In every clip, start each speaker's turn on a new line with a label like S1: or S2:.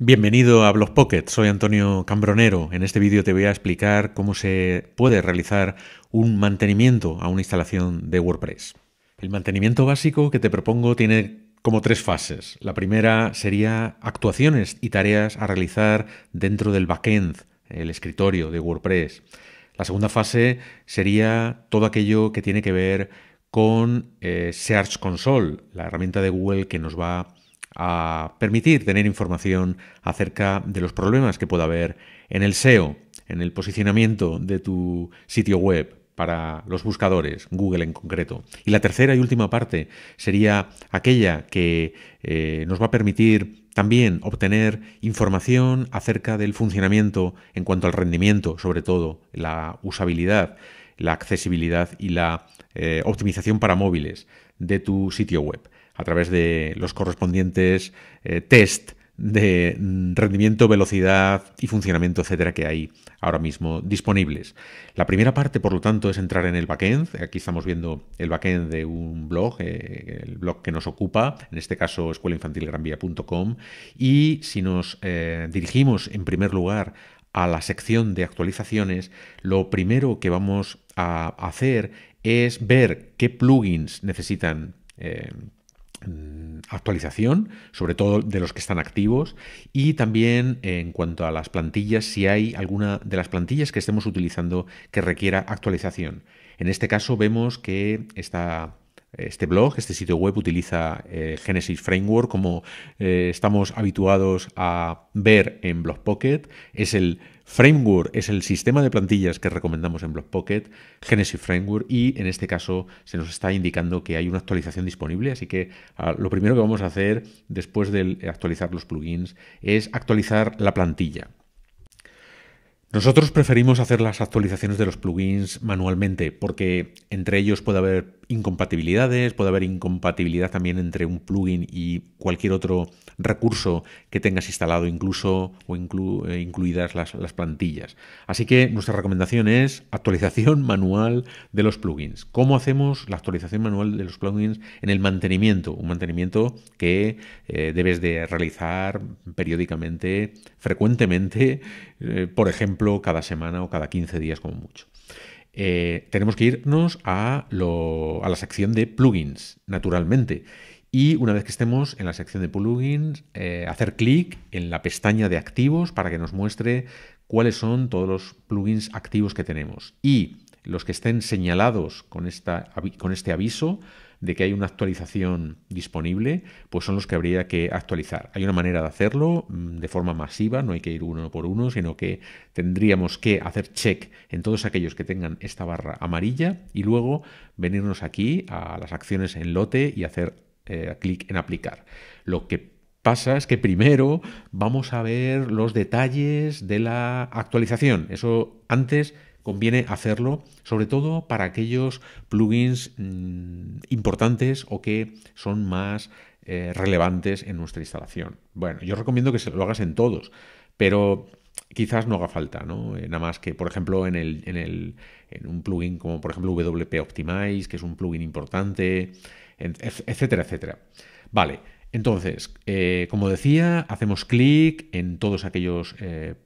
S1: Bienvenido a Blog Pocket, soy Antonio Cambronero. En este vídeo te voy a explicar cómo se puede realizar un mantenimiento a una instalación de WordPress. El mantenimiento básico que te propongo tiene como tres fases. La primera sería actuaciones y tareas a realizar dentro del backend, el escritorio de WordPress. La segunda fase sería todo aquello que tiene que ver con eh, Search Console, la herramienta de Google que nos va a a permitir tener información acerca de los problemas que pueda haber en el SEO, en el posicionamiento de tu sitio web para los buscadores, Google en concreto. Y la tercera y última parte sería aquella que eh, nos va a permitir también obtener información acerca del funcionamiento en cuanto al rendimiento, sobre todo la usabilidad, la accesibilidad y la eh, optimización para móviles de tu sitio web a través de los correspondientes eh, test de mm, rendimiento, velocidad y funcionamiento, etcétera, que hay ahora mismo disponibles. La primera parte, por lo tanto, es entrar en el backend. Aquí estamos viendo el backend de un blog, eh, el blog que nos ocupa, en este caso escuelainfantilgranvía.com. Y si nos eh, dirigimos en primer lugar a la sección de actualizaciones, lo primero que vamos a hacer es ver qué plugins necesitan Mm, actualización, sobre todo de los que están activos, y también eh, en cuanto a las plantillas, si hay alguna de las plantillas que estemos utilizando que requiera actualización. En este caso vemos que este blog, este sitio web utiliza eh, Genesis Framework como eh, estamos habituados a ver en Blog Pocket, es el Framework es el sistema de plantillas que recomendamos en Blockpocket, Genesis Framework, y en este caso se nos está indicando que hay una actualización disponible, así que ah, lo primero que vamos a hacer después de actualizar los plugins es actualizar la plantilla. Nosotros preferimos hacer las actualizaciones de los plugins manualmente porque entre ellos puede haber incompatibilidades, puede haber incompatibilidad también entre un plugin y cualquier otro recurso que tengas instalado, incluso o eh, incluidas las, plantillas. Así que nuestra recomendación es actualización manual de los plugins. ¿Cómo hacemos la actualización manual de los plugins en el mantenimiento? Un mantenimiento que eh, debes de realizar periódicamente, frecuentemente eh, por ejemplo, cada semana o cada 15 días como mucho. Eh, tenemos que irnos a, la sección de plugins, naturalmente. Y una vez que estemos en la sección de plugins, eh, hacer clic en la pestaña de activos para que nos muestre cuáles son todos los plugins activos que tenemos. Y los que estén señalados con, con este aviso, de que hay una actualización disponible, pues son los que habría que actualizar. Hay una manera de hacerlo mm, de forma masiva, no hay que ir uno por uno, sino que tendríamos que hacer check en todos aquellos que tengan esta barra amarilla y luego venirnos aquí a las acciones en lote y hacer eh, clic en aplicar. Lo que pasa es que primero vamos a ver los detalles de la actualización. Eso antes conviene hacerlo, sobre todo para aquellos plugins mm, importantes o que son más eh, relevantes en nuestra instalación. Bueno, yo recomiendo que se lo hagas en todos, pero quizás no haga falta, ¿no? Eh, nada más que, por ejemplo, en, el, en, el, en un plugin como, por ejemplo, WP Optimize, que es un plugin importante, etcétera, etcétera. Vale, entonces, eh, como decía, hacemos clic en todos aquellos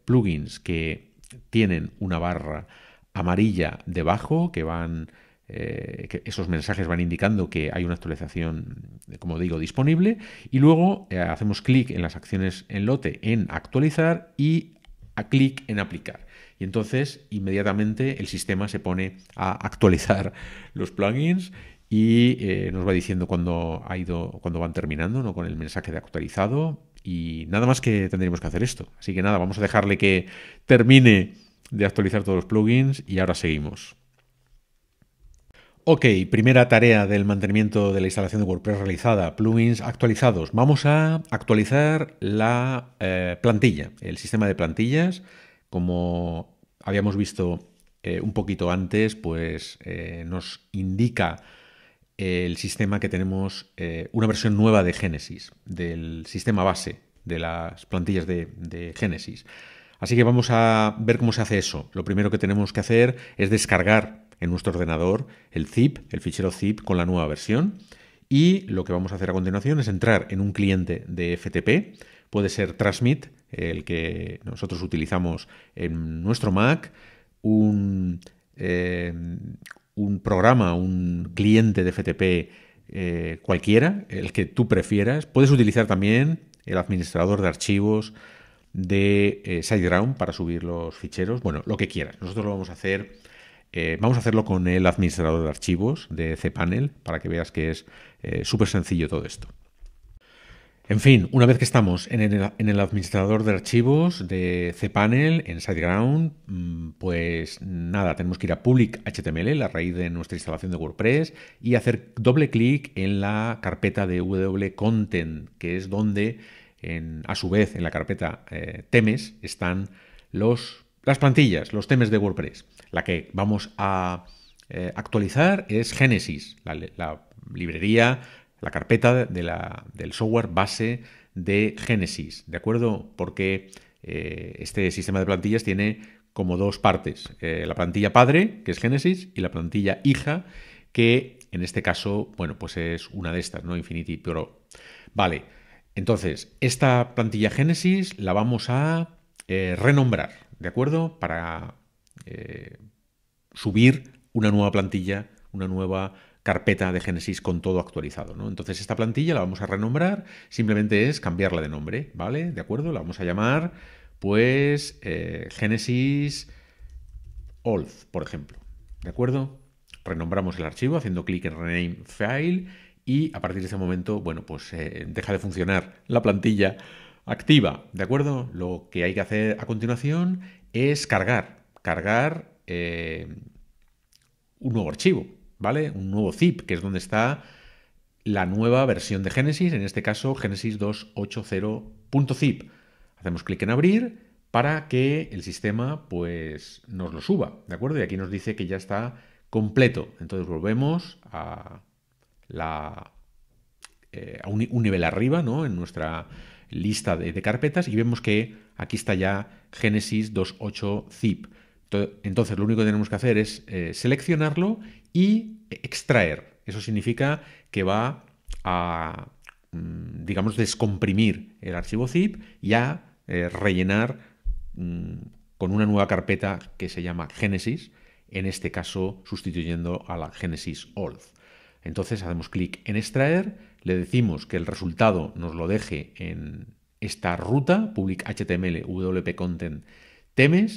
S1: plugins que tienen una barra amarilla debajo, que van eh, que esos mensajes van indicando que hay una actualización, como digo, disponible. Y luego eh, hacemos clic en las acciones en lote en actualizar y a clic en aplicar. Y entonces inmediatamente el sistema se pone a actualizar los plugins y eh, nos va diciendo cuándo ha ido, cuando van terminando, ¿no? Con el mensaje de actualizado. Y nada más que tendríamos que hacer esto. Así que nada, vamos a dejarle que termine de actualizar todos los plugins y ahora seguimos. Ok, primera tarea del mantenimiento de la instalación de WordPress realizada, plugins actualizados. Vamos a actualizar la eh, plantilla, el sistema de plantillas. Como habíamos visto eh, un poquito antes, pues eh, nos indica el sistema que tenemos, una versión nueva de Genesis, del sistema base de las plantillas de, de Genesis. Así que vamos a ver cómo se hace eso. Lo primero que tenemos que hacer es descargar en nuestro ordenador el zip, el fichero zip con la nueva versión. Y lo que vamos a hacer a continuación es entrar en un cliente de FTP, puede ser Transmit, el que nosotros utilizamos en nuestro Mac, un, eh, programa, un cliente de FTP eh, cualquiera, el que tú prefieras. Puedes utilizar también el administrador de archivos, de eh, Sideground SiteGround para subir los ficheros, bueno, lo que quieras. Nosotros lo vamos a hacer, eh, vamos a hacerlo con el administrador de archivos de cPanel para que veas que es eh, súper sencillo todo esto. En fin, una vez que estamos en el, administrador de archivos de cPanel, en SiteGround, mm, pues nada, tenemos que ir a public HTML, la raíz de nuestra instalación de WordPress, y hacer doble clic en la carpeta de wcontent, que es donde a su vez en la carpeta eh, temes están las plantillas, los temes de WordPress. La que vamos a eh, actualizar es Genesis, la, librería, la carpeta del software base de Genesis, ¿de acuerdo? Porque eh, este sistema de plantillas tiene como dos partes, la plantilla padre, que es Genesis, y la plantilla hija, que en este caso, bueno, pues es una de estas, ¿no? Infinity Pro. Vale, entonces, esta plantilla Génesis la vamos a eh, renombrar, ¿de acuerdo? Para eh, subir una nueva plantilla, una nueva carpeta de Génesis con todo actualizado, ¿no? Entonces esta plantilla la vamos a renombrar, simplemente es cambiarla de nombre, ¿vale? ¿De acuerdo? La vamos a llamar, pues, eh, Génesis Old, por ejemplo, ¿de acuerdo? Renombramos el archivo haciendo clic en Rename File y a partir de ese momento, bueno, pues eh, deja de funcionar la plantilla activa, ¿de acuerdo? Lo que hay que hacer a continuación es cargar, cargar eh, un nuevo archivo, ¿vale? Un nuevo zip, que es donde está la nueva versión de Genesis, en este caso Genesis 2.80.zip. Hacemos clic en abrir para que el sistema pues nos lo suba, ¿de acuerdo? Y aquí nos dice que ya está completo. Entonces volvemos a la, eh, a un, nivel arriba, ¿no? En nuestra lista de, carpetas y vemos que aquí está ya Genesis 2.8 zip. Entonces lo único que tenemos que hacer es eh, seleccionarlo y extraer. Eso significa que va a, mm, digamos, descomprimir el archivo zip y a eh, rellenar mm, con una nueva carpeta que se llama Genesis, en este caso sustituyendo a la Genesis Old. Entonces hacemos clic en extraer, le decimos que el resultado nos lo deje en esta ruta, public html wp content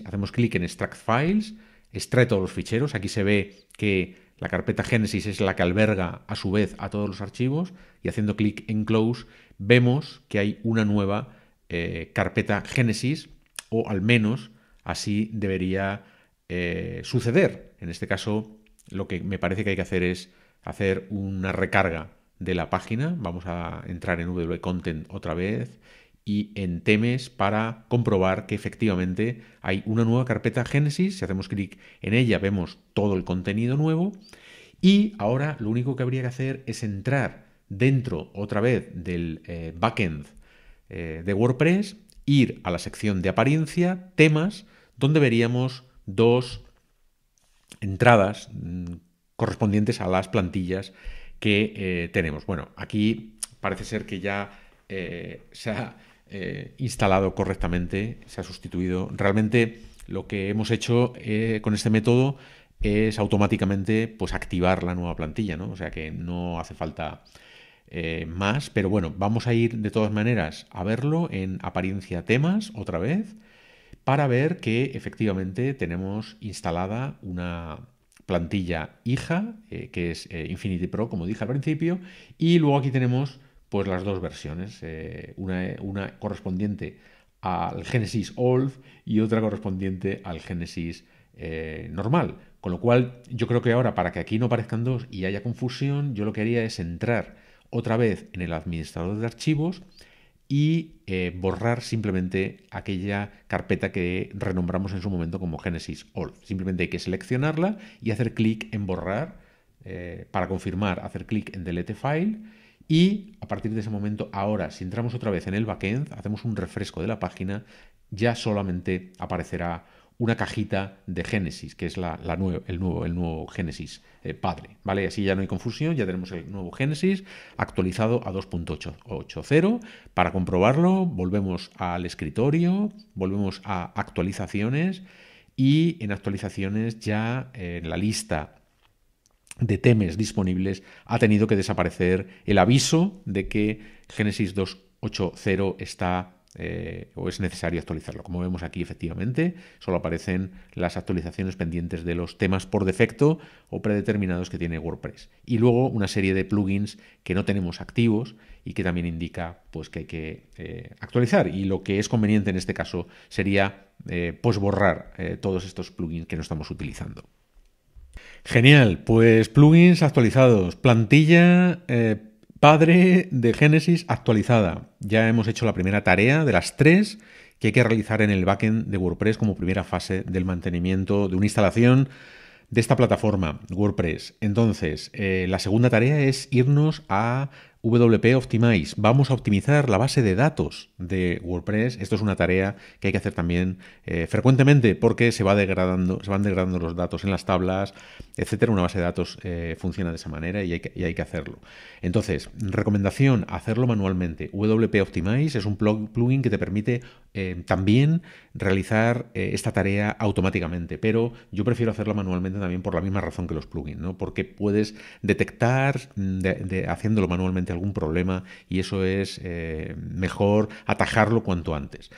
S1: hacemos clic en extract files, extrae todos los ficheros, aquí se ve que la carpeta Genesis es la que alberga a su vez a todos los archivos y haciendo clic en close vemos que hay una nueva eh, carpeta Genesis o al menos así debería eh, suceder. En este caso lo que me parece que hay que hacer es hacer una recarga de la página. Vamos a entrar en Content otra vez y en temes para comprobar que efectivamente hay una nueva carpeta Genesis. Si hacemos clic en ella vemos todo el contenido nuevo. Y ahora lo único que habría que hacer es entrar dentro otra vez del eh, backend eh, de WordPress, ir a la sección de apariencia, temas, donde veríamos dos entradas mm, correspondientes a las plantillas que eh, tenemos. Bueno, aquí parece ser que ya eh, se ha eh, instalado correctamente, se ha sustituido. Realmente lo que hemos hecho con este método es automáticamente pues, activar la nueva plantilla, ¿no? O sea que no hace falta más, pero bueno, vamos a ir de todas maneras a verlo en apariencia temas otra vez para ver que efectivamente tenemos instalada una plantilla hija, eh, que es eh, Infinity Pro, como dije al principio, y luego aquí tenemos pues las dos versiones, eh, una, una, correspondiente al Genesis Old y otra correspondiente al Genesis normal. Con lo cual, yo creo que ahora, para que aquí no parezcan dos y haya confusión, yo lo que haría es entrar otra vez en el administrador de archivos, y eh, borrar simplemente aquella carpeta que renombramos en su momento como Genesis All. Simplemente hay que seleccionarla y hacer clic en borrar eh, para confirmar, hacer clic en delete file y a partir de ese momento ahora si entramos otra vez en el backend, hacemos un refresco de la página, ya solamente aparecerá una cajita de Génesis, que es el, nuevo, Génesis eh, padre. ¿vale? Así ya no hay confusión, ya tenemos el nuevo Génesis actualizado a 2.80. Para comprobarlo, volvemos al escritorio, volvemos a actualizaciones y en actualizaciones ya eh, en la lista de temas disponibles ha tenido que desaparecer el aviso de que Génesis 2.80 está eh, o es necesario actualizarlo. Como vemos aquí, efectivamente, solo aparecen las actualizaciones pendientes de los temas por defecto o predeterminados que tiene WordPress. Y luego una serie de plugins que no tenemos activos y que también indica pues, que hay que eh, actualizar. Y lo que es conveniente en este caso sería eh, posborrar pues, eh, todos estos plugins que no estamos utilizando. Genial, pues plugins actualizados, plantilla Padre de Génesis actualizada. Ya hemos hecho la primera tarea de las tres que hay que realizar en el backend de WordPress como primera fase del mantenimiento de una instalación de esta plataforma WordPress. Entonces, eh, la segunda tarea es irnos a WP Optimize. Vamos a optimizar la base de datos de WordPress. Esto es una tarea que hay que hacer también eh, frecuentemente porque se, va degradando, se van degradando los datos en las tablas, etcétera. Una base de datos eh, funciona de esa manera y hay, que, hacerlo. Entonces, recomendación, hacerlo manualmente. WP Optimize es un plugin que te permite eh, también realizar esta tarea automáticamente, pero yo prefiero hacerlo manualmente también por la misma razón que los plugins, ¿no? porque puedes detectar mm, haciéndolo manualmente algún problema y eso es eh, mejor atajarlo cuanto antes.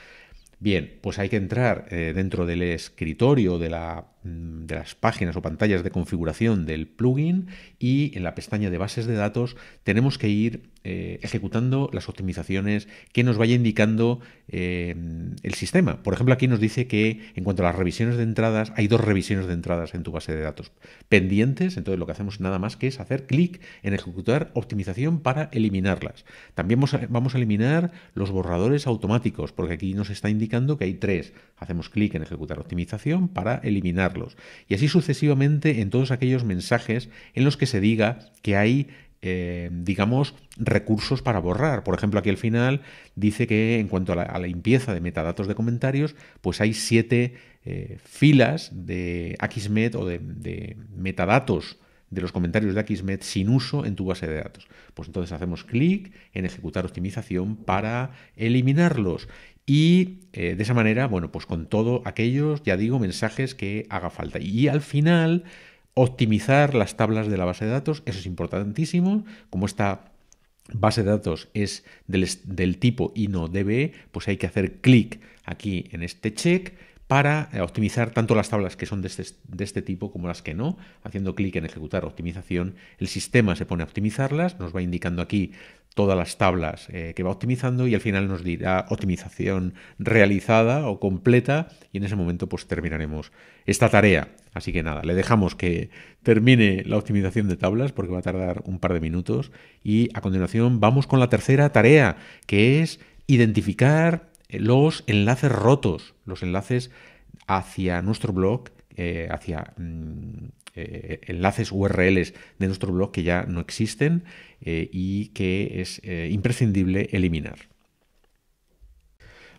S1: Bien, pues hay que entrar eh, dentro del escritorio de la Mm, de las páginas o pantallas de configuración del plugin y en la pestaña de bases de datos tenemos que ir eh, ejecutando las optimizaciones que nos vaya indicando eh, el sistema. Por ejemplo, aquí nos dice que en cuanto a las revisiones de entradas, hay dos revisiones de entradas en tu base de datos pendientes, entonces lo que hacemos nada más que es hacer clic en ejecutar optimización para eliminarlas. También vamos a eliminar los borradores automáticos, porque aquí nos está indicando que hay tres. Hacemos clic en ejecutar optimización para eliminarlas y así sucesivamente en todos aquellos mensajes en los que se diga que hay eh, digamos, recursos para borrar. Por ejemplo, aquí al final dice que en cuanto a la, limpieza de metadatos de comentarios, pues hay siete eh, filas de Xmet o de, metadatos de los comentarios de Xmet sin uso en tu base de datos. Pues entonces hacemos clic en ejecutar optimización para eliminarlos y eh, de esa manera, bueno, pues con todos aquellos, ya digo, mensajes que haga falta. Y al final, optimizar las tablas de la base de datos, eso es importantísimo, como esta base de datos es del, tipo y pues hay que hacer clic aquí en este check para eh, optimizar tanto las tablas que son de este, de este tipo como las que no. Haciendo clic en ejecutar optimización, el sistema se pone a optimizarlas, nos va indicando aquí todas las tablas eh, que va optimizando y al final nos dirá optimización realizada o completa y en ese momento pues terminaremos esta tarea. Así que nada, le dejamos que termine la optimización de tablas porque va a tardar un par de minutos y a continuación vamos con la tercera tarea que es identificar los enlaces rotos, los enlaces hacia nuestro blog, eh, hacia... Mm, eh, enlaces URLs de nuestro blog que ya no existen eh, y que es eh, imprescindible eliminar.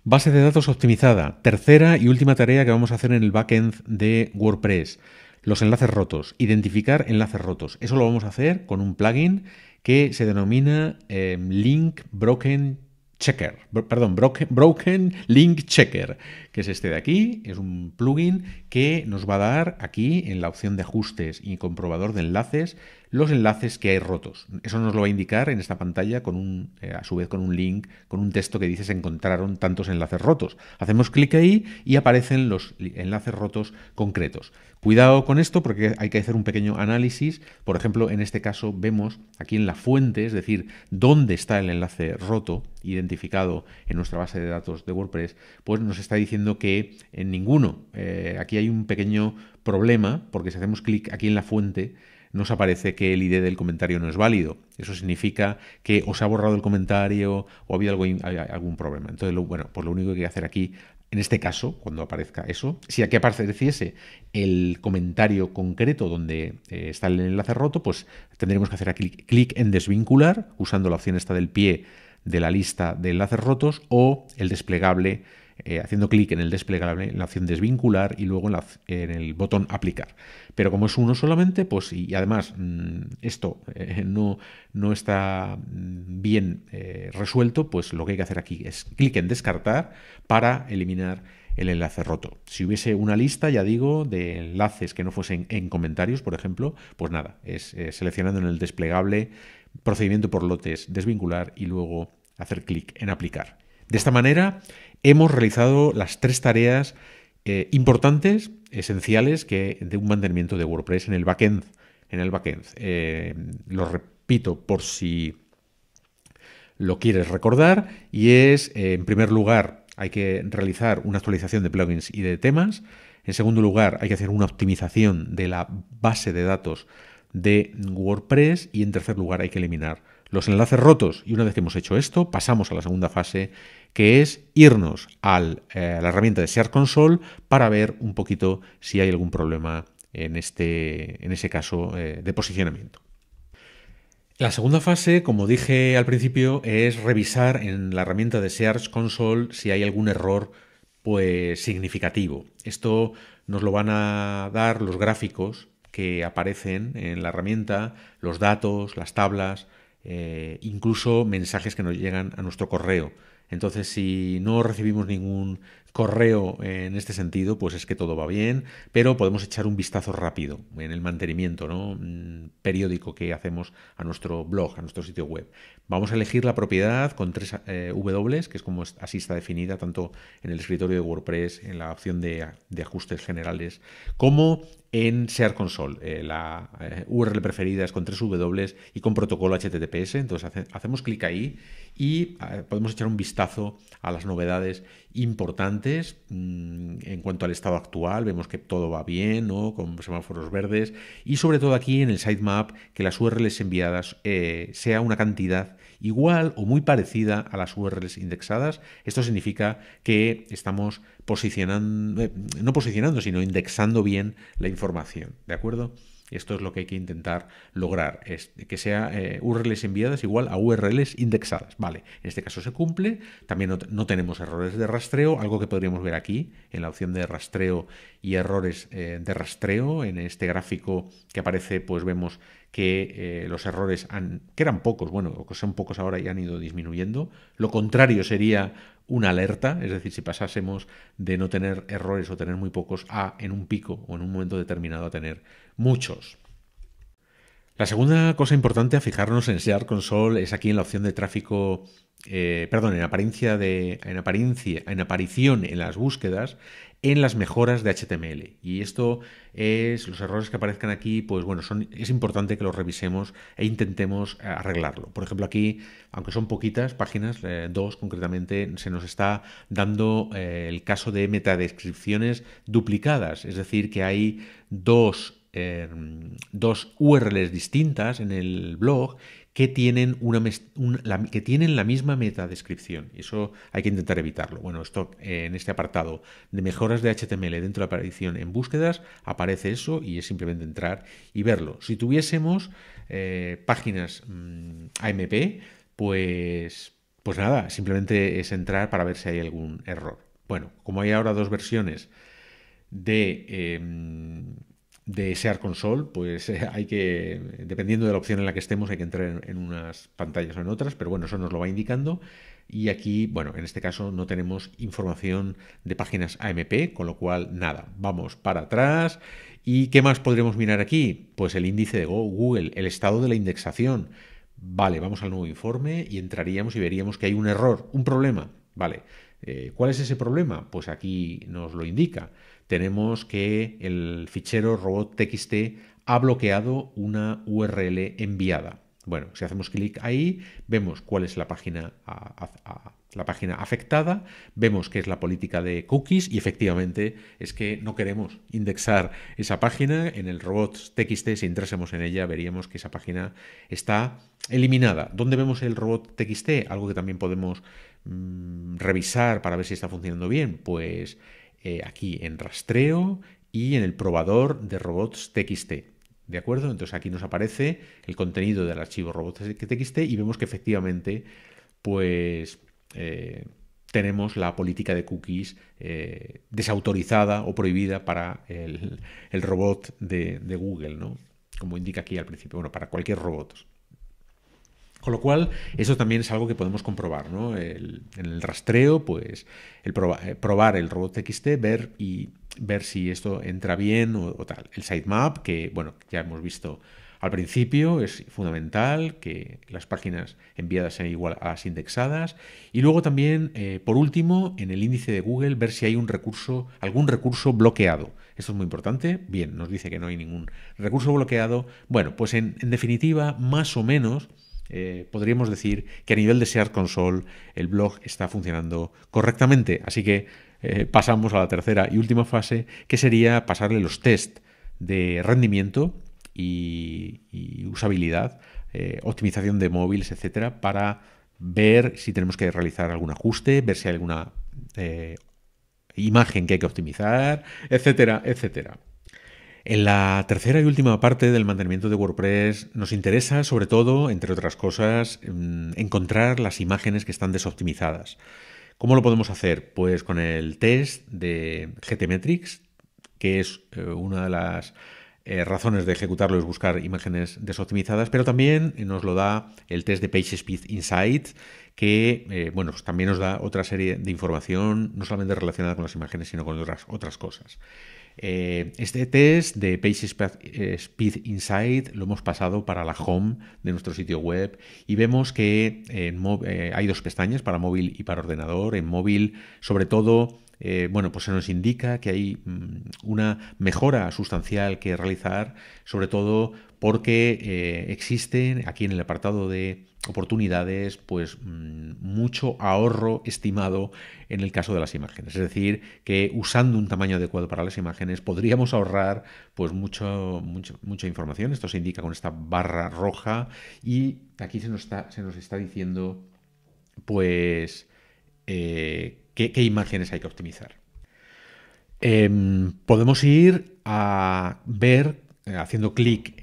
S1: Base de datos optimizada. Tercera y última tarea que vamos a hacer en el backend de WordPress. Los enlaces rotos. Identificar enlaces rotos. Eso lo vamos a hacer con un plugin que se denomina Link Broken Checker, perdón, Broken, Link Checker, es este de aquí. Es un plugin que nos va a dar aquí en la opción de ajustes y comprobador de enlaces los enlaces que hay rotos. Eso nos lo va a indicar en esta pantalla con un, eh, a su vez con un link, con un texto que dice se encontraron tantos enlaces rotos. Hacemos clic ahí y aparecen los enlaces rotos concretos. Cuidado con esto porque hay que hacer un pequeño análisis. Por ejemplo, en este caso vemos aquí en la fuente, es decir, dónde está el enlace roto identificado en nuestra base de datos de WordPress, pues nos está diciendo que en ninguno. Eh, aquí hay un pequeño problema porque si hacemos clic aquí en la fuente nos aparece que el ID del comentario no es válido. Eso significa que os ha borrado el comentario o ha habido algún problema. Entonces, lo, bueno, pues lo único que hay que hacer aquí en este caso, cuando aparezca eso, si aquí apareciese el comentario concreto donde eh, está el enlace roto, pues tendremos que hacer aquí clic en desvincular, usando la opción esta del pie de la lista de enlaces rotos o el desplegable eh, haciendo clic en el desplegable, en la opción desvincular y luego en, el botón aplicar. Pero como es uno solamente, pues y además mm, esto eh, no, no está mm, bien eh, resuelto, pues lo que hay que hacer aquí es clic en descartar para eliminar el enlace roto. Si hubiese una lista, ya digo, de enlaces que no fuesen en comentarios, por ejemplo, pues nada, es seleccionando en el desplegable procedimiento por lotes, desvincular y luego hacer clic en aplicar. De esta manera hemos realizado las tres tareas eh, importantes, esenciales, que de un mantenimiento de WordPress en el backend. En el backend. Eh, lo repito por si lo quieres recordar. Y es, eh, en primer lugar, hay que realizar una actualización de plugins y de temas. En segundo lugar, hay que hacer una optimización de la base de datos de WordPress. Y en tercer lugar, hay que eliminar los enlaces rotos. Y una vez que hemos hecho esto, pasamos a la segunda fase que es irnos eh, a la herramienta de Search Console para ver un poquito si hay algún problema en, este, ese caso eh, de posicionamiento. La segunda fase, como dije al principio, es revisar en la herramienta de Search Console si hay algún error pues, significativo. Esto nos lo van a dar los gráficos que aparecen en la herramienta, los datos, las tablas, eh, incluso mensajes que nos llegan a nuestro correo. Entonces, si no recibimos ningún correo en este sentido, pues es que todo va bien, pero podemos echar un vistazo rápido en el mantenimiento mm, periódico que hacemos a nuestro blog, a nuestro sitio web. Vamos a elegir la propiedad con tres eh, W, que es como así está definida tanto en el escritorio de WordPress, en la opción de, ajustes generales, como en Share Console. Eh, la eh, URL preferida es con tres W y con protocolo HTTPS. Entonces hacemos clic ahí y podemos echar un vistazo a las novedades importantes mm, en cuanto al estado actual. Vemos que todo va bien, ¿no? con semáforos verdes. Y sobre todo aquí en el sitemap, que las URLs enviadas sea una cantidad igual o muy parecida a las URLs indexadas. Esto significa que estamos posicionando, eh, no posicionando, sino indexando bien la información, ¿de acuerdo? Esto es lo que hay que intentar lograr, es que sea eh, URLs enviadas igual a URLs indexadas. Vale, en este caso se cumple, también no, tenemos errores de rastreo, algo que podríamos ver aquí en la opción de rastreo y errores eh, de rastreo. En este gráfico que aparece, pues vemos que eh, los errores han, que eran pocos, bueno, que son pocos ahora y han ido disminuyendo. Lo contrario sería una alerta, es decir, si pasásemos de no tener errores o tener muy pocos a en un pico o en un momento determinado a tener muchos. La segunda cosa importante a fijarnos en SEAR Console es aquí en la opción de tráfico, eh, perdón, en apariencia de, en apariencia, en aparición en las búsquedas, en las mejoras de HTML. Y esto es, los errores que aparezcan aquí, pues bueno, es importante que los revisemos e intentemos eh, arreglarlo. Por ejemplo, aquí, aunque son poquitas páginas, eh, dos concretamente, se nos está dando el caso de metadescripciones duplicadas, es decir, que hay dos eh, dos URLs distintas en el blog que tienen, una, la, que tienen la misma metadescripción. Eso hay que intentar evitarlo. Bueno, esto eh, en este apartado de mejoras de HTML dentro de la aparición en búsquedas aparece eso y es simplemente entrar y verlo. Si tuviésemos eh, páginas mm, AMP, pues, pues nada, simplemente es entrar para ver si hay algún error. Bueno, como hay ahora dos versiones de em, de SEAR Console, pues eh, hay que, dependiendo de la opción en la que estemos, hay que entrar en, unas pantallas o en otras, pero bueno, eso nos lo va indicando. Y aquí, bueno, en este caso no tenemos información de páginas AMP, con lo cual nada, vamos para atrás. ¿Y qué más podremos mirar aquí? Pues el índice de Google, el estado de la indexación. Vale, vamos al nuevo informe y entraríamos y veríamos que hay un error, un problema. Vale, eh, ¿cuál es ese problema? Pues aquí nos lo indica tenemos que el fichero robot.txt ha bloqueado una URL enviada. Bueno, si hacemos clic ahí, vemos cuál es la página, la página afectada, vemos que es la política de cookies y efectivamente es que no queremos indexar esa página. En el robot.txt, si entrásemos en ella, veríamos que esa página está eliminada. ¿Dónde vemos el robot.txt? Algo que también podemos mm, revisar para ver si está funcionando bien. Pues eh, aquí en rastreo y en el probador de robots TXT. ¿De acuerdo? Entonces aquí nos aparece el contenido del archivo robots TXT y vemos que efectivamente pues eh, tenemos la política de cookies eh, desautorizada o prohibida para el, robot de, Google, ¿no? Como indica aquí al principio, bueno, para cualquier robot. Con lo cual, eso también es algo que podemos comprobar, ¿no? El, en el rastreo, pues, el eh, probar el robot TXT, ver y ver si esto entra bien o, tal. El sitemap, que, bueno, ya hemos visto al principio, es fundamental, que las páginas enviadas sean igual a las indexadas. Y luego también, eh, por último, en el índice de Google, ver si hay un recurso, algún recurso bloqueado. Esto es muy importante. Bien, nos dice que no hay ningún recurso bloqueado. Bueno, pues en definitiva, más o menos eh, podríamos decir que a nivel de Search Console el blog está funcionando correctamente. Así que eh, pasamos a la tercera y última fase, que sería pasarle los test de rendimiento y, usabilidad, eh, optimización de móviles, etcétera, para ver si tenemos que realizar algún ajuste, ver si hay alguna imagen que hay que optimizar, etcétera, etcétera. En la tercera y última parte del mantenimiento de WordPress nos interesa, sobre todo, entre otras cosas, mm, encontrar las imágenes que están desoptimizadas. ¿Cómo lo podemos hacer? Pues con el test de GTmetrix, que es eh, una de las eh, razones de ejecutarlo es buscar imágenes desoptimizadas, pero también nos lo da el test de PageSpeed Insight, que eh, bueno, pues también nos da otra serie de información, no solamente relacionada con las imágenes, sino con otras, otras cosas. Eh, este test de PageSpeed eh, Speed Insight lo hemos pasado para la home de nuestro sitio web y vemos que eh, hay dos pestañas para móvil y para ordenador. En móvil, sobre todo, eh, bueno, pues se nos indica que hay mm, una mejora sustancial que realizar, sobre todo porque eh, existen aquí en el apartado de oportunidades, pues mm, mucho ahorro estimado en el caso de las imágenes. Es decir, que usando un tamaño adecuado para las imágenes podríamos ahorrar pues mucho, mucha información. Esto se indica con esta barra roja y aquí se nos está, se nos está diciendo pues eh, qué, imágenes hay que optimizar. Em, podemos ir a ver, eh, haciendo clic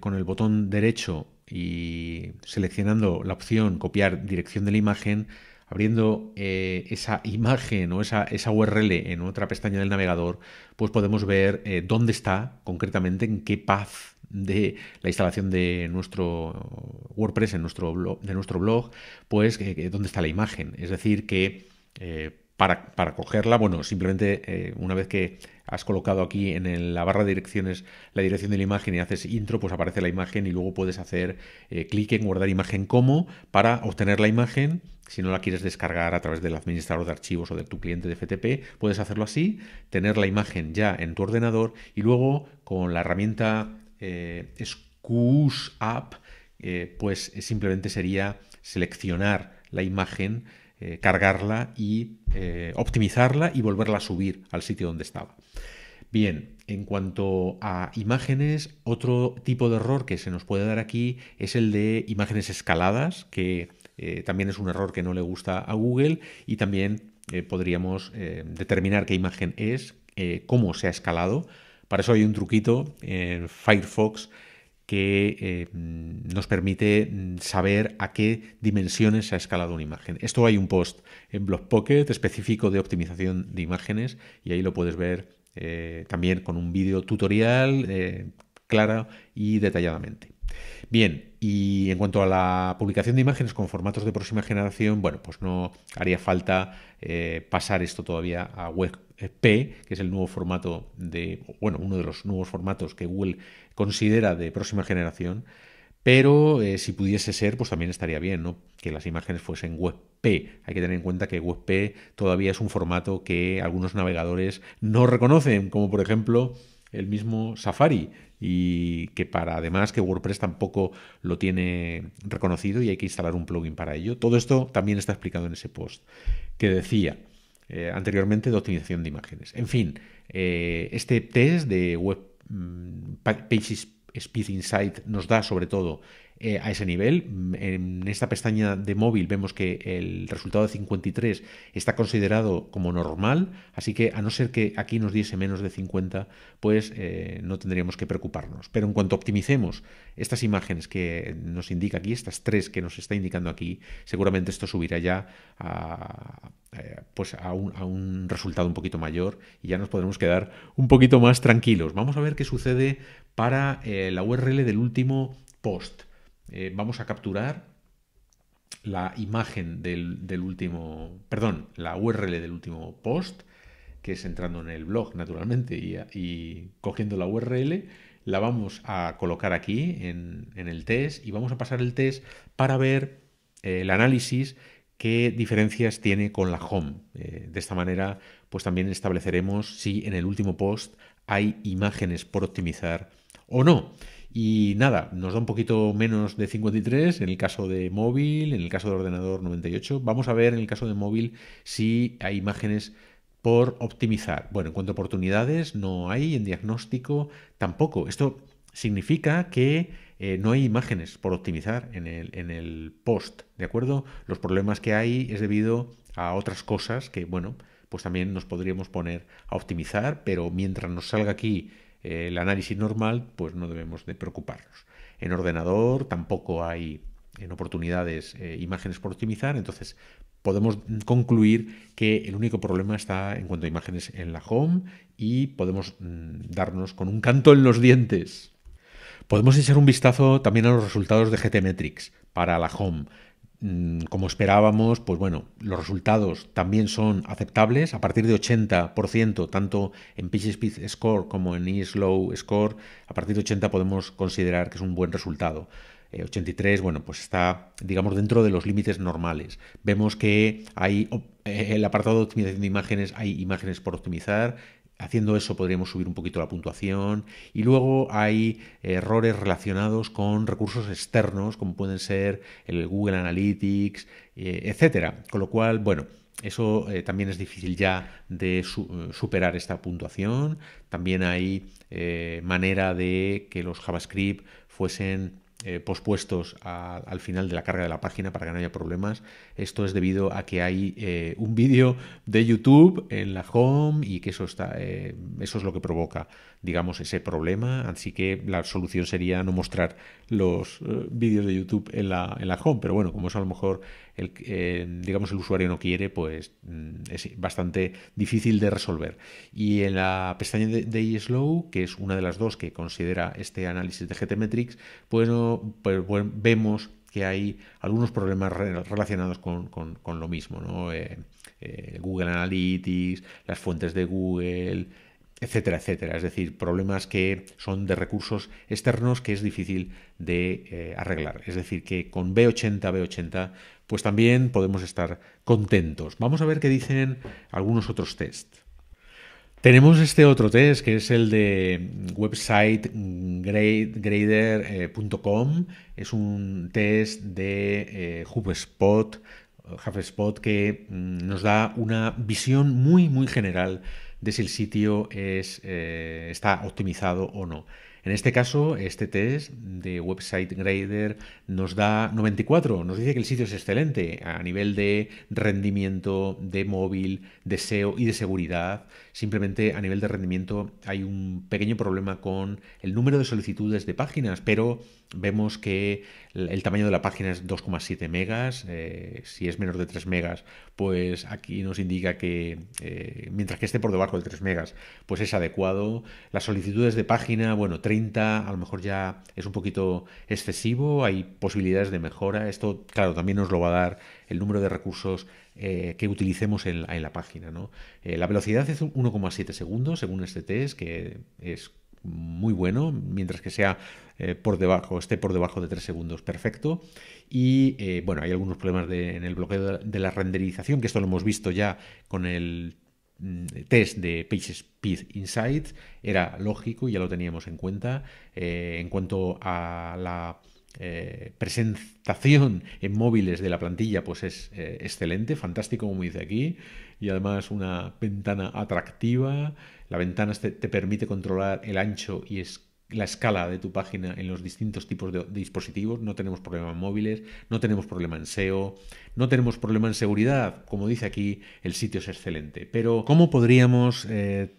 S1: con el botón derecho y seleccionando la opción copiar dirección de la imagen, abriendo eh, esa imagen o esa, URL en otra pestaña del navegador, pues podemos ver eh, dónde está concretamente, en qué path de la instalación de nuestro WordPress, en nuestro blog, de nuestro blog, pues dónde está la imagen. Es decir, que eh, para, cogerla, bueno, simplemente eh, una vez que has colocado aquí en la barra de direcciones la dirección de la imagen y haces intro, pues aparece la imagen y luego puedes hacer eh, clic en guardar imagen como para obtener la imagen. Si no la quieres descargar a través del administrador de archivos o de tu cliente de FTP, puedes hacerlo así, tener la imagen ya en tu ordenador y luego con la herramienta eh, App, pues simplemente sería seleccionar la imagen eh, cargarla y eh, optimizarla y volverla a subir al sitio donde estaba. Bien, en cuanto a imágenes, otro tipo de error que se nos puede dar aquí es el de imágenes escaladas, que eh, también es un error que no le gusta a Google y también podríamos determinar qué imagen es, cómo se ha escalado. Para eso hay un truquito en Firefox que eh, mm, nos permite mm, saber a qué dimensiones se ha escalado una imagen. Esto hay un post en BlockPocket específico de optimización de imágenes y ahí lo puedes ver eh, también con un vídeo tutorial claro eh, clara y detalladamente. Bien, y en cuanto a la publicación de imágenes con formatos de próxima generación, bueno, pues no haría falta pasar esto todavía a web que es el nuevo formato de, bueno, uno de los nuevos formatos que Google considera de próxima generación, pero eh, si pudiese ser, pues también estaría bien, ¿no? Que las imágenes fuesen WebP. Hay que tener en cuenta que WebP todavía es un formato que algunos navegadores no reconocen, como por ejemplo el mismo Safari y que para además que WordPress tampoco lo tiene reconocido y hay que instalar un plugin para ello. Todo esto también está explicado en ese post que decía eh, anteriormente de optimización de imágenes. En fin, eh, este test de web mm, Pages Speed Insight nos da sobre todo eh, a ese nivel. Mm, en esta pestaña de móvil vemos que el resultado de 53 está considerado como normal, así que a no ser que aquí nos diese menos de 50, pues eh, no tendríamos que preocuparnos. Pero en cuanto optimicemos estas imágenes que nos indica aquí, estas tres que nos está indicando aquí, seguramente esto subirá ya a, eh, pues a un, resultado un poquito mayor y ya nos podremos quedar un poquito más tranquilos. Vamos a ver qué sucede para la URL del último post. Eh, vamos a capturar la imagen del, último, perdón, la URL del último post, que es entrando en el blog naturalmente y, cogiendo la URL, la vamos a colocar aquí en, el test y vamos a pasar el test para ver eh, el análisis qué diferencias tiene con la home. Eh, de esta manera, pues también estableceremos si en el último post hay imágenes por optimizar o no. Y nada, nos da un poquito menos de 53 en el caso de móvil, en el caso de ordenador 98. Vamos a ver en el caso de móvil si hay imágenes por optimizar. Bueno, en cuanto a oportunidades, no hay, en diagnóstico tampoco. Esto significa que eh, no hay imágenes por optimizar en el, en el post, ¿de acuerdo? Los problemas que hay es debido a otras cosas que, bueno, pues también nos podríamos poner a optimizar, pero mientras nos salga aquí eh, el análisis normal, pues no debemos de preocuparnos. En ordenador tampoco hay en oportunidades eh, imágenes por optimizar, entonces podemos concluir que el único problema está en cuanto a imágenes en la home y podemos mm, darnos con un canto en los dientes. Podemos echar un vistazo también a los resultados de GTmetrix para la home. Mm, como esperábamos, pues bueno, los resultados también son aceptables. A partir de 80%, tanto en Pitch Score como en E-Slow Score, a partir de 80 podemos considerar que es un buen resultado. 83, eh, bueno, pues está, digamos, dentro de los límites normales. Vemos que hay eh, el apartado de optimización de imágenes, hay imágenes por optimizar, Haciendo eso podríamos subir un poquito la puntuación y luego hay errores relacionados con recursos externos como pueden ser el Google Analytics, eh, etcétera. Con lo cual, bueno, eso eh, también es difícil ya de eh, superar esta puntuación. También hay manera de que los JavaScript fuesen eh, pospuestos al final de la carga de la página para que no haya problemas. Esto es debido a que hay eh, un vídeo de YouTube en la home y que eso está, eh, eso es lo que provoca digamos, ese problema. Así que la solución sería no mostrar los eh, vídeos de YouTube en la, en la home. Pero bueno, como eso a lo mejor el, eh, digamos, el usuario no quiere, pues mm, es bastante difícil de resolver. Y en la pestaña de, de eSlow, que es una de las dos que considera este análisis de GTmetrix, pues, pues vemos que hay algunos problemas relacionados con, con, lo mismo, ¿no? Eh, Google Analytics, las fuentes de Google, etcétera, etcétera. Es decir, problemas que son de recursos externos que es difícil de eh, arreglar. Es decir, que con B80, B80, pues también podemos estar contentos. Vamos a ver qué dicen algunos otros test. Tenemos este otro test que es el de websitegrader.com. Eh, es un test de eh, HubSpot, HubSpot que mm, nos da una visión muy, muy general de si el sitio eh, está optimizado o no. En este caso, este test de Website Grader nos da 94, nos dice que el sitio es excelente a nivel de rendimiento, de móvil, de SEO y de seguridad. Simplemente a nivel de rendimiento hay un pequeño problema con el número de solicitudes de páginas, pero vemos que el tamaño de la página es 2,7 megas. Eh, si es menor de 3 megas, pues aquí nos indica que eh, mientras que esté por debajo de 3 megas, pues es adecuado. Las solicitudes de página, bueno, 30 a lo mejor ya es un poquito excesivo. Hay posibilidades de mejora. Esto, claro, también nos lo va a dar el número de recursos eh, que utilicemos en, la página. ¿no? la velocidad es 1,7 segundos según este test, que es muy bueno, mientras que sea eh, por debajo, esté por debajo de 3 segundos, perfecto. Y eh, bueno, hay algunos problemas en el bloqueo de la renderización, que esto lo hemos visto ya con el mm, test de PageSpeed Insight, era lógico, y ya lo teníamos en cuenta. Eh, en cuanto a la presentación en móviles de la plantilla, pues es excelente, fantástico como dice aquí, y además una ventana atractiva, la ventana este te, permite controlar el ancho y es, la escala de tu página en los distintos tipos de, dispositivos. No tenemos problema en móviles, no tenemos problema en SEO, no tenemos problema en seguridad. Como dice aquí, el sitio es excelente. Pero, ¿cómo podríamos eh,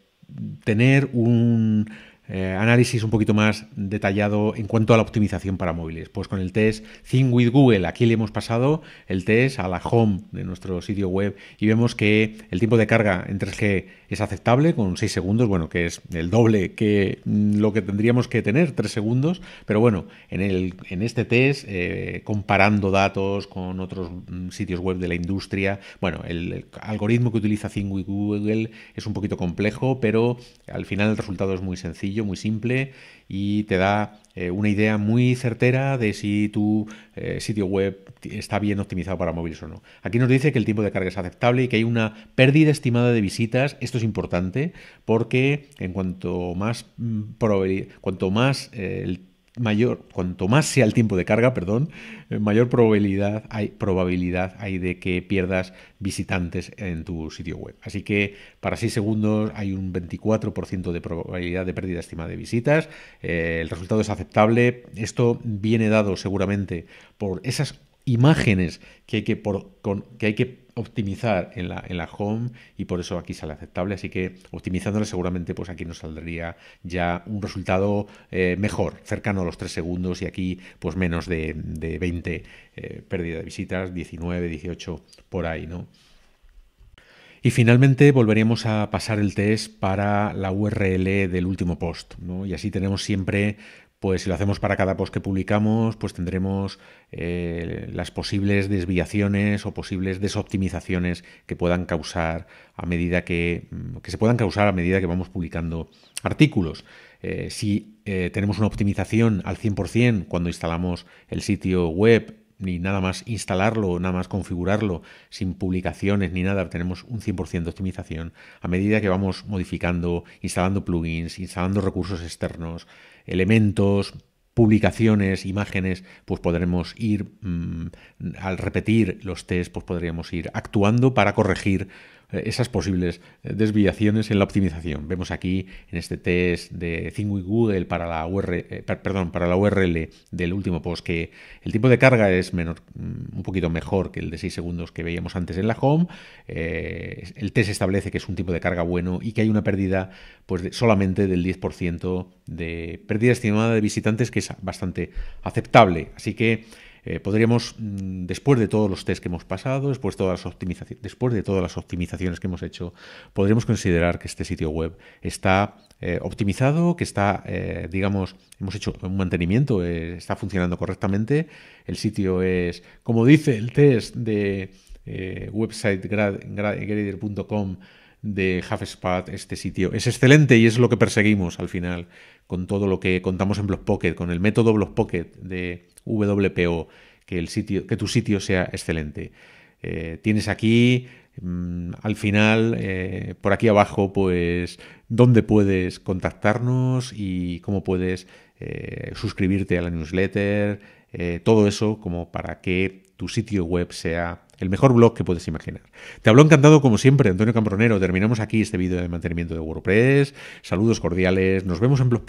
S1: tener un eh, análisis un poquito más detallado en cuanto a la optimización para móviles. Pues con el test Think with Google, aquí le hemos pasado el test a la home de nuestro sitio web y vemos que el tiempo de carga en 3G es aceptable con 6 segundos, bueno, que es el doble que lo que tendríamos que tener, 3 segundos, pero bueno, en, el, en este test, eh, comparando datos con otros mm, sitios web de la industria, bueno, el, algoritmo que utiliza Think with Google es un poquito complejo, pero al final el resultado es muy sencillo muy simple y te da eh, una idea muy certera de si tu eh, sitio web está bien optimizado para móviles o no. Aquí nos dice que el tiempo de carga es aceptable y que hay una pérdida estimada de visitas. Esto es importante porque en cuanto más, mm, cuanto más eh, el mayor, cuanto más sea el tiempo de carga, perdón, eh, mayor probabilidad hay, probabilidad hay de que pierdas visitantes en tu sitio web. Así que para 6 segundos hay un 24% de probabilidad de pérdida estimada de visitas. Eh, el resultado es aceptable. Esto viene dado seguramente por esas imágenes que hay que, por, que, hay que optimizar en la, en la home y por eso aquí sale aceptable. Así que optimizándola seguramente pues aquí nos saldría ya un resultado eh, mejor, cercano a los 3 segundos y aquí pues menos de, 20 pérdidas eh, pérdida de visitas, 19, 18 por ahí, ¿no? Y finalmente volveríamos a pasar el test para la URL del último post, ¿no? Y así tenemos siempre pues si lo hacemos para cada post que publicamos, pues tendremos eh, las posibles desviaciones o posibles desoptimizaciones que puedan causar a medida que, mm, que se puedan causar a medida que vamos publicando artículos. Eh, si eh, tenemos una optimización al 100% cuando instalamos el sitio web ni nada más instalarlo, nada más configurarlo, sin publicaciones ni nada, tenemos un 100% de optimización. A medida que vamos modificando, instalando plugins, instalando recursos externos, elementos, publicaciones, imágenes, pues podremos ir, mm, al repetir los test, pues podríamos ir actuando para corregir eh, esas posibles eh, desviaciones en la optimización. Vemos aquí en este test de y Google para la, URL, eh, perdón, para la URL del último post que el tiempo de carga es menor, mm, un poquito mejor que el de 6 segundos que veíamos antes en la home. el test establece que es un tipo de carga bueno y que hay una pérdida pues, solamente del 10% de pérdida estimada de visitantes que es bastante aceptable. Así que eh, podríamos, mm, después de todos los test que hemos pasado, después, todas las después de todas las optimizaciones que hemos hecho, podríamos considerar que este sitio web está eh, optimizado, que está, eh, digamos, hemos hecho un mantenimiento, está funcionando correctamente. El sitio es, como dice el test de websitegrader.com, de HalfSpot, este sitio. Es excelente y es lo que perseguimos al final con todo lo que contamos en BlockPocket, Pocket, con el método BlockPocket Pocket de WPO, que, el sitio, que tu sitio sea excelente. Eh, tienes aquí mm, al final eh, por aquí abajo pues dónde puedes contactarnos y cómo puedes eh, suscribirte a la newsletter todo eso como para que tu sitio web sea el mejor blog que puedes imaginar. Te hablo encantado como siempre Antonio Cambronero. Terminamos aquí este vídeo de mantenimiento de WordPress. Saludos cordiales. Nos vemos en Blog